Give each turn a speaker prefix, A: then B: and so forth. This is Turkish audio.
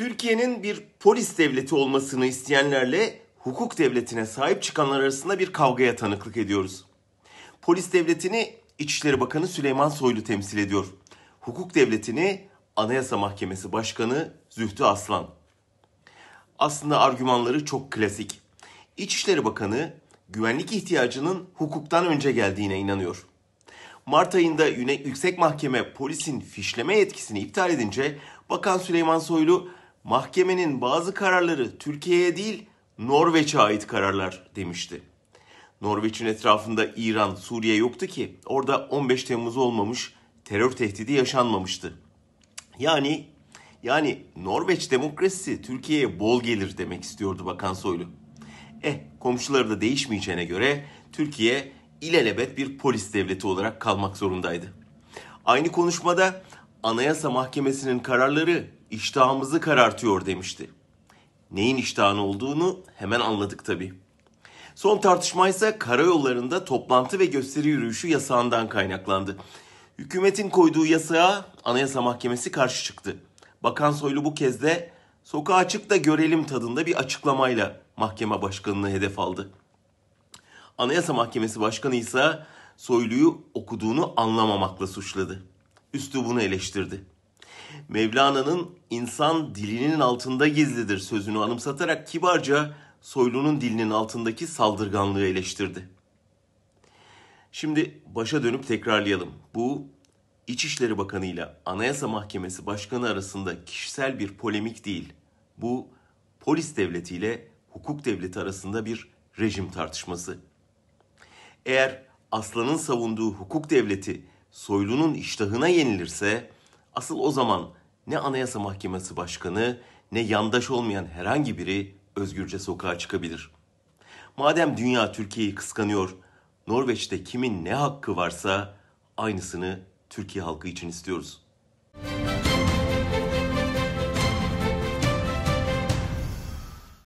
A: Türkiye'nin bir polis devleti olmasını isteyenlerle hukuk devletine sahip çıkanlar arasında bir kavgaya tanıklık ediyoruz. Polis devletini İçişleri Bakanı Süleyman Soylu temsil ediyor. Hukuk devletini Anayasa Mahkemesi Başkanı Zühtü Aslan. Aslında argümanları çok klasik. İçişleri Bakanı güvenlik ihtiyacının hukuktan önce geldiğine inanıyor. Mart ayında Yüksek Mahkeme polisin fişleme yetkisini iptal edince Bakan Süleyman Soylu mahkemenin bazı kararları Türkiye'ye değil Norveç'e ait kararlar demişti. Norveç'in etrafında İran, Suriye yoktu ki orada 15 Temmuz olmamış, terör tehdidi yaşanmamıştı. Yani yani Norveç demokrasisi Türkiye'ye bol gelir demek istiyordu Bakan Soylu. Eh komşuları da değişmeyeceğine göre Türkiye ilelebet bir polis devleti olarak kalmak zorundaydı. Aynı konuşmada Anayasa Mahkemesi'nin kararları iştahımızı karartıyor demişti. Neyin iştahını olduğunu hemen anladık tabi. Son tartışma ise karayollarında toplantı ve gösteri yürüyüşü yasağından kaynaklandı. Hükümetin koyduğu yasağa Anayasa Mahkemesi karşı çıktı. Bakan Soylu bu kez de sokağa çık da görelim tadında bir açıklamayla mahkeme başkanını hedef aldı. Anayasa Mahkemesi Başkanı ise Soylu'yu okuduğunu anlamamakla suçladı. Üstü bunu eleştirdi. Mevlana'nın insan dilinin altında gizlidir sözünü anımsatarak kibarca soylunun dilinin altındaki saldırganlığı eleştirdi. Şimdi başa dönüp tekrarlayalım. Bu İçişleri Bakanı ile Anayasa Mahkemesi Başkanı arasında kişisel bir polemik değil. Bu polis devleti ile hukuk devleti arasında bir rejim tartışması. Eğer Aslan'ın savunduğu hukuk devleti soylunun iştahına yenilirse Asıl o zaman ne Anayasa Mahkemesi Başkanı ne yandaş olmayan herhangi biri özgürce sokağa çıkabilir. Madem dünya Türkiye'yi kıskanıyor, Norveç'te kimin ne hakkı varsa aynısını Türkiye halkı için istiyoruz. Müzik